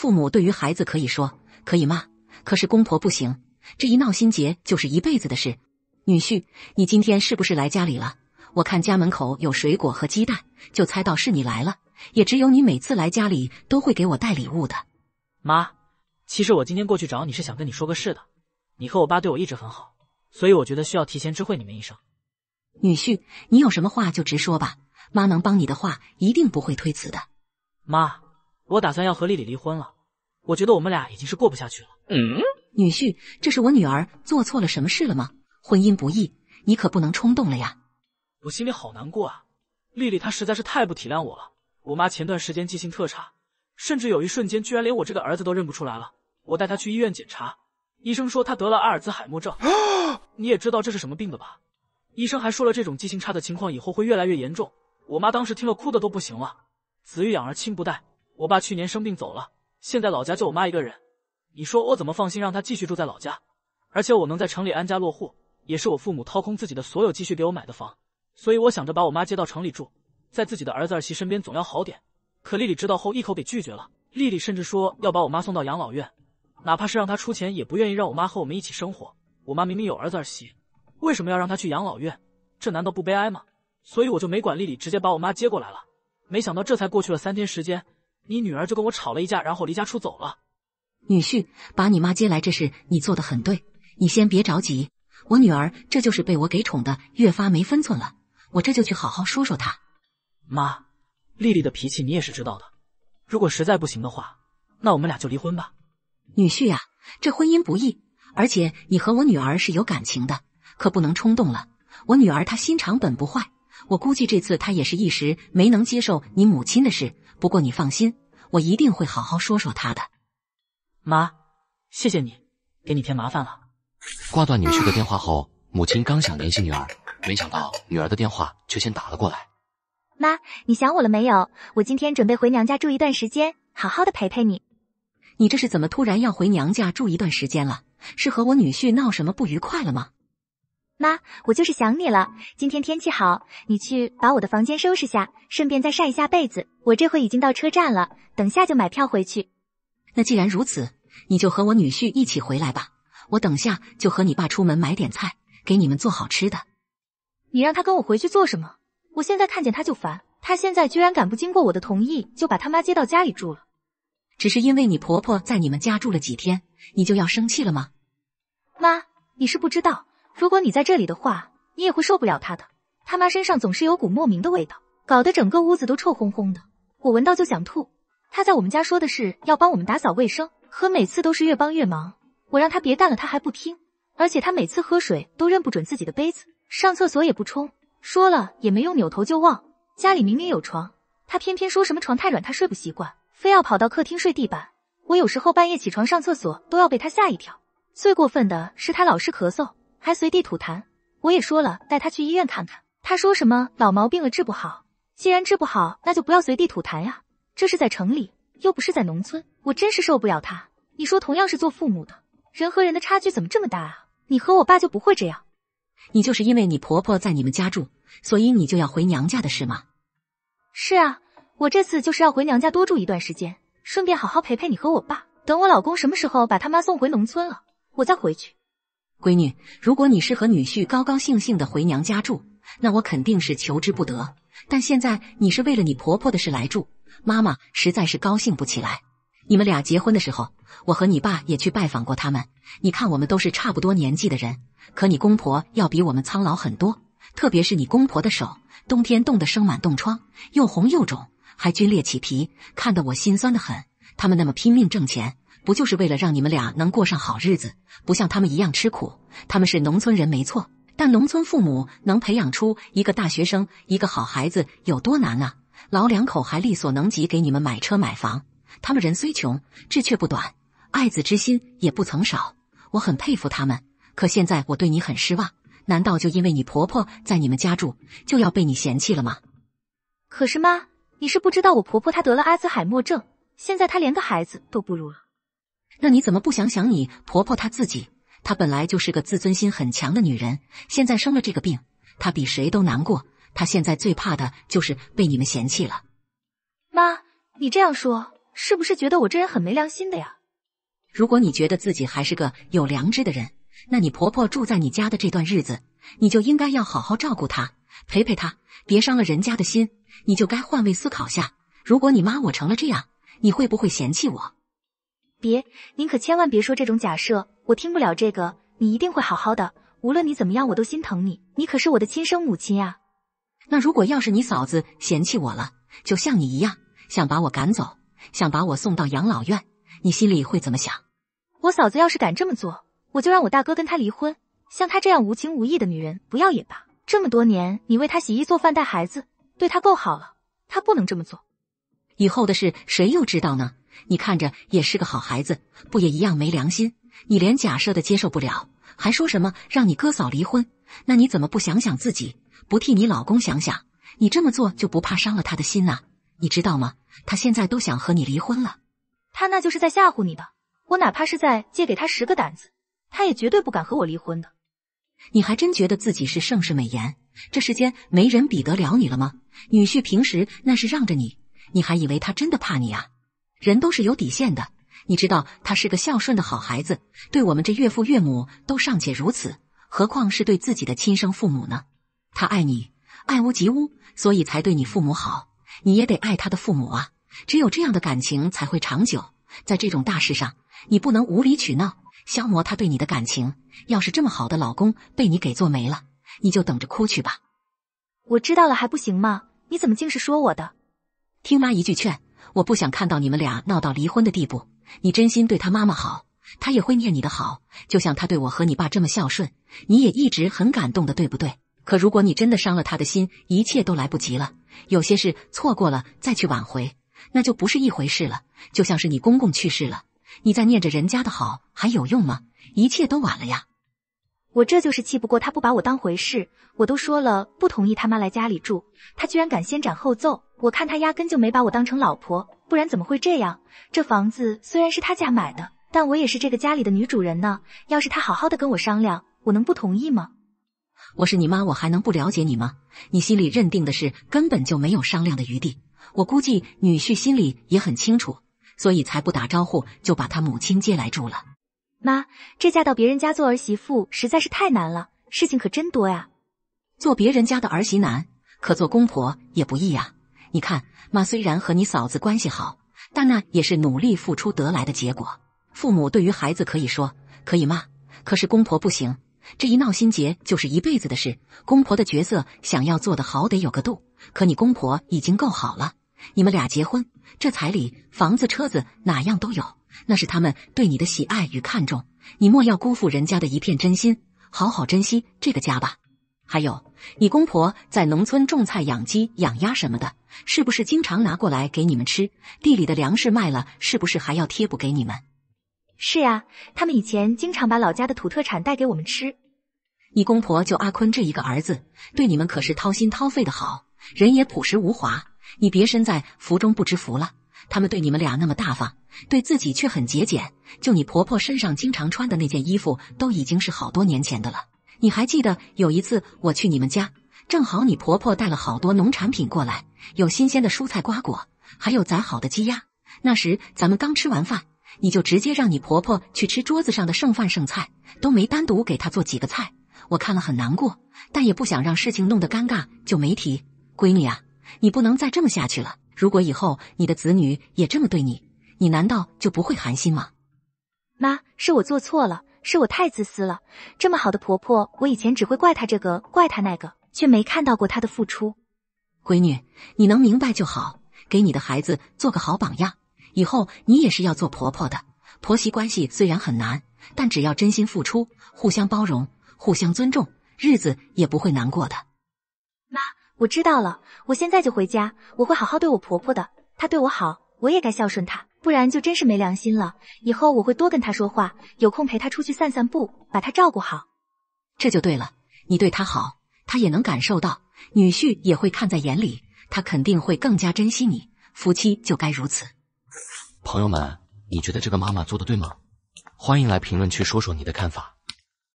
父母对于孩子可以说可以骂，可是公婆不行。这一闹心结就是一辈子的事。女婿，你今天是不是来家里了？我看家门口有水果和鸡蛋，就猜到是你来了。也只有你每次来家里都会给我带礼物的。妈，其实我今天过去找你是想跟你说个事的。你和我爸对我一直很好，所以我觉得需要提前知会你们一声。女婿，你有什么话就直说吧。妈能帮你的话，一定不会推辞的。妈。我打算要和丽丽离婚了，我觉得我们俩已经是过不下去了。嗯，女婿，这是我女儿做错了什么事了吗？婚姻不易，你可不能冲动了呀。我心里好难过啊，丽丽她实在是太不体谅我了。我妈前段时间记性特差，甚至有一瞬间居然连我这个儿子都认不出来了。我带她去医院检查，医生说她得了阿尔兹海默症。啊，你也知道这是什么病的吧？医生还说了，这种记性差的情况以后会越来越严重。我妈当时听了哭的都不行了。子欲养而亲不待。我爸去年生病走了，现在老家就我妈一个人。你说我怎么放心让他继续住在老家？而且我能在城里安家落户，也是我父母掏空自己的所有积蓄给我买的房。所以我想着把我妈接到城里住，在自己的儿子儿媳身边总要好点。可丽丽知道后一口给拒绝了。丽丽甚至说要把我妈送到养老院，哪怕是让她出钱，也不愿意让我妈和我们一起生活。我妈明明有儿子儿媳，为什么要让她去养老院？这难道不悲哀吗？所以我就没管丽丽，直接把我妈接过来了。没想到这才过去了三天时间。你女儿就跟我吵了一架，然后离家出走了。女婿，把你妈接来这事你做的很对。你先别着急，我女儿这就是被我给宠的越发没分寸了。我这就去好好说说她。妈，丽丽的脾气你也是知道的。如果实在不行的话，那我们俩就离婚吧。女婿呀，这婚姻不易，而且你和我女儿是有感情的，可不能冲动了。我女儿她心肠本不坏，我估计这次她也是一时没能接受你母亲的事。不过你放心，我一定会好好说说他的。妈，谢谢你，给你添麻烦了。挂断女婿的电话后，母亲刚想联系女儿，没想到女儿的电话却先打了过来。妈，你想我了没有？我今天准备回娘家住一段时间，好好的陪陪你。你这是怎么突然要回娘家住一段时间了？是和我女婿闹什么不愉快了吗？妈，我就是想你了。今天天气好，你去把我的房间收拾下，顺便再晒一下被子。我这会已经到车站了，等下就买票回去。那既然如此，你就和我女婿一起回来吧。我等下就和你爸出门买点菜，给你们做好吃的。你让他跟我回去做什么？我现在看见他就烦。他现在居然敢不经过我的同意，就把他妈接到家里住了。只是因为你婆婆在你们家住了几天，你就要生气了吗？妈，你是不知道。如果你在这里的话，你也会受不了他的。他妈身上总是有股莫名的味道，搞得整个屋子都臭烘烘的，我闻到就想吐。他在我们家说的是要帮我们打扫卫生，可每次都是越帮越忙。我让他别干了，他还不听。而且他每次喝水都认不准自己的杯子，上厕所也不冲，说了也没用，扭头就忘。家里明明有床，他偏偏说什么床太软，他睡不习惯，非要跑到客厅睡地板。我有时候半夜起床上厕所都要被他吓一跳。最过分的是他老是咳嗽。还随地吐痰，我也说了带他去医院看看。他说什么老毛病了治不好，既然治不好，那就不要随地吐痰呀。这是在城里，又不是在农村，我真是受不了他。你说同样是做父母的，人和人的差距怎么这么大啊？你和我爸就不会这样。你就是因为你婆婆在你们家住，所以你就要回娘家的是吗？是啊，我这次就是要回娘家多住一段时间，顺便好好陪陪你和我爸。等我老公什么时候把他妈送回农村了，我再回去。闺女，如果你是和女婿高高兴兴的回娘家住，那我肯定是求之不得。但现在你是为了你婆婆的事来住，妈妈实在是高兴不起来。你们俩结婚的时候，我和你爸也去拜访过他们。你看，我们都是差不多年纪的人，可你公婆要比我们苍老很多，特别是你公婆的手，冬天冻得生满冻疮，又红又肿，还皲裂起皮，看得我心酸的很。他们那么拼命挣钱。不就是为了让你们俩能过上好日子，不像他们一样吃苦？他们是农村人没错，但农村父母能培养出一个大学生，一个好孩子有多难啊？老两口还力所能及给你们买车买房。他们人虽穷，志却不短，爱子之心也不曾少。我很佩服他们，可现在我对你很失望。难道就因为你婆婆在你们家住，就要被你嫌弃了吗？可是妈，你是不知道我婆婆她得了阿兹海默症，现在她连个孩子都不如了。那你怎么不想想你婆婆她自己？她本来就是个自尊心很强的女人，现在生了这个病，她比谁都难过。她现在最怕的就是被你们嫌弃了。妈，你这样说，是不是觉得我这人很没良心的呀？如果你觉得自己还是个有良知的人，那你婆婆住在你家的这段日子，你就应该要好好照顾她，陪陪她，别伤了人家的心。你就该换位思考下，如果你妈我成了这样，你会不会嫌弃我？别，您可千万别说这种假设，我听不了这个。你一定会好好的，无论你怎么样，我都心疼你。你可是我的亲生母亲呀。那如果要是你嫂子嫌弃我了，就像你一样，想把我赶走，想把我送到养老院，你心里会怎么想？我嫂子要是敢这么做，我就让我大哥跟她离婚。像她这样无情无义的女人，不要也罢。这么多年，你为她洗衣做饭带孩子，对她够好了，她不能这么做。以后的事，谁又知道呢？你看着也是个好孩子，不也一样没良心？你连假设都接受不了，还说什么让你哥嫂离婚？那你怎么不想想自己，不替你老公想想？你这么做就不怕伤了他的心呐？你知道吗？他现在都想和你离婚了，他那就是在吓唬你的。我哪怕是在借给他十个胆子，他也绝对不敢和我离婚的。你还真觉得自己是盛世美颜，这世间没人比得了你了吗？女婿平时那是让着你，你还以为他真的怕你啊？人都是有底线的，你知道他是个孝顺的好孩子，对我们这岳父岳母都尚且如此，何况是对自己的亲生父母呢？他爱你，爱屋及乌，所以才对你父母好，你也得爱他的父母啊。只有这样的感情才会长久。在这种大事上，你不能无理取闹，消磨他对你的感情。要是这么好的老公被你给做没了，你就等着哭去吧。我知道了还不行吗？你怎么竟是说我的？听妈一句劝。我不想看到你们俩闹到离婚的地步。你真心对他妈妈好，他也会念你的好，就像他对我和你爸这么孝顺，你也一直很感动的，对不对？可如果你真的伤了他的心，一切都来不及了。有些事错过了再去挽回，那就不是一回事了。就像是你公公去世了，你在念着人家的好还有用吗？一切都晚了呀。我这就是气不过他不把我当回事，我都说了不同意他妈来家里住，他居然敢先斩后奏。我看他压根就没把我当成老婆，不然怎么会这样？这房子虽然是他家买的，但我也是这个家里的女主人呢。要是他好好的跟我商量，我能不同意吗？我是你妈，我还能不了解你吗？你心里认定的事根本就没有商量的余地。我估计女婿心里也很清楚，所以才不打招呼就把他母亲接来住了。妈，这嫁到别人家做儿媳妇实在是太难了，事情可真多呀。做别人家的儿媳难，可做公婆也不易呀。你看，妈虽然和你嫂子关系好，但那也是努力付出得来的结果。父母对于孩子可以说可以骂，可是公婆不行。这一闹心结就是一辈子的事。公婆的角色想要做的好，得有个度。可你公婆已经够好了，你们俩结婚，这彩礼、房子、车子哪样都有，那是他们对你的喜爱与看重。你莫要辜负人家的一片真心，好好珍惜这个家吧。还有，你公婆在农村种菜、养鸡、养鸭什么的，是不是经常拿过来给你们吃？地里的粮食卖了，是不是还要贴补给你们？是呀，他们以前经常把老家的土特产带给我们吃。你公婆就阿坤这一个儿子，对你们可是掏心掏肺的好人，也朴实无华。你别身在福中不知福了，他们对你们俩那么大方，对自己却很节俭。就你婆婆身上经常穿的那件衣服，都已经是好多年前的了。你还记得有一次我去你们家，正好你婆婆带了好多农产品过来，有新鲜的蔬菜瓜果，还有宰好的鸡鸭。那时咱们刚吃完饭，你就直接让你婆婆去吃桌子上的剩饭剩菜，都没单独给她做几个菜。我看了很难过，但也不想让事情弄得尴尬，就没提。闺女啊，你不能再这么下去了。如果以后你的子女也这么对你，你难道就不会寒心吗？妈，是我做错了。是我太自私了，这么好的婆婆，我以前只会怪她这个，怪她那个，却没看到过她的付出。闺女，你能明白就好，给你的孩子做个好榜样。以后你也是要做婆婆的，婆媳关系虽然很难，但只要真心付出，互相包容，互相尊重，日子也不会难过的。妈，我知道了，我现在就回家，我会好好对我婆婆的，她对我好。我也该孝顺他，不然就真是没良心了。以后我会多跟他说话，有空陪他出去散散步，把他照顾好。这就对了，你对他好，他也能感受到，女婿也会看在眼里，他肯定会更加珍惜你。夫妻就该如此。朋友们，你觉得这个妈妈做的对吗？欢迎来评论区说说你的看法。